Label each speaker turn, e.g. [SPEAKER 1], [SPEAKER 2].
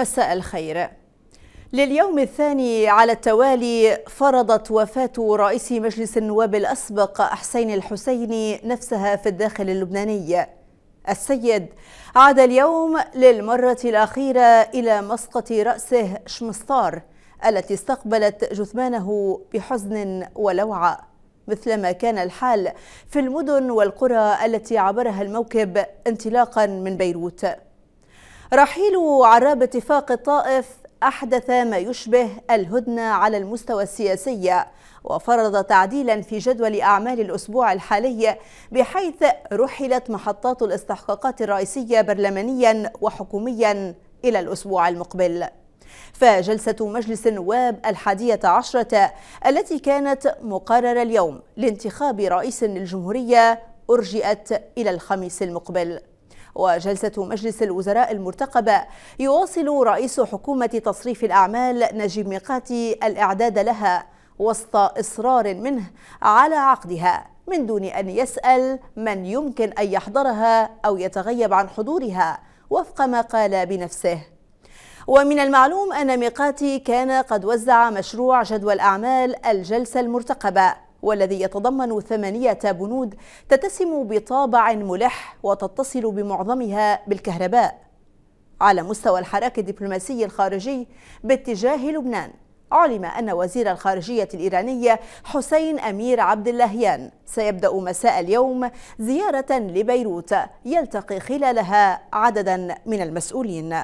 [SPEAKER 1] مساء الخير لليوم الثاني على التوالي فرضت وفاة رئيس مجلس النواب الأسبق حسين الحسيني نفسها في الداخل اللبناني السيد عاد اليوم للمرة الأخيرة إلى مسقط رأسه شمستار التي استقبلت جثمانه بحزن ولوعة مثلما كان الحال في المدن والقرى التي عبرها الموكب انطلاقا من بيروت رحيل عراب اتفاق الطائف أحدث ما يشبه الهدنة على المستوى السياسي وفرض تعديلا في جدول أعمال الأسبوع الحالي بحيث رحلت محطات الاستحقاقات الرئيسية برلمانيا وحكوميا إلى الأسبوع المقبل فجلسة مجلس النواب الحادية عشرة التي كانت مقررة اليوم لانتخاب رئيس للجمهورية أرجئت إلى الخميس المقبل وجلسة مجلس الوزراء المرتقبة يواصل رئيس حكومة تصريف الأعمال نجيب ميقاتي الإعداد لها وسط إصرار منه على عقدها من دون أن يسأل من يمكن أن يحضرها أو يتغيب عن حضورها وفق ما قال بنفسه ومن المعلوم أن ميقاتي كان قد وزع مشروع جدول أعمال الجلسة المرتقبة والذي يتضمن ثمانية بنود تتسم بطابع ملح وتتصل بمعظمها بالكهرباء على مستوى الحراك الدبلوماسي الخارجي باتجاه لبنان علم أن وزير الخارجية الإيرانية حسين أمير عبد اللهيان سيبدأ مساء اليوم زيارة لبيروت يلتقي خلالها عددا من المسؤولين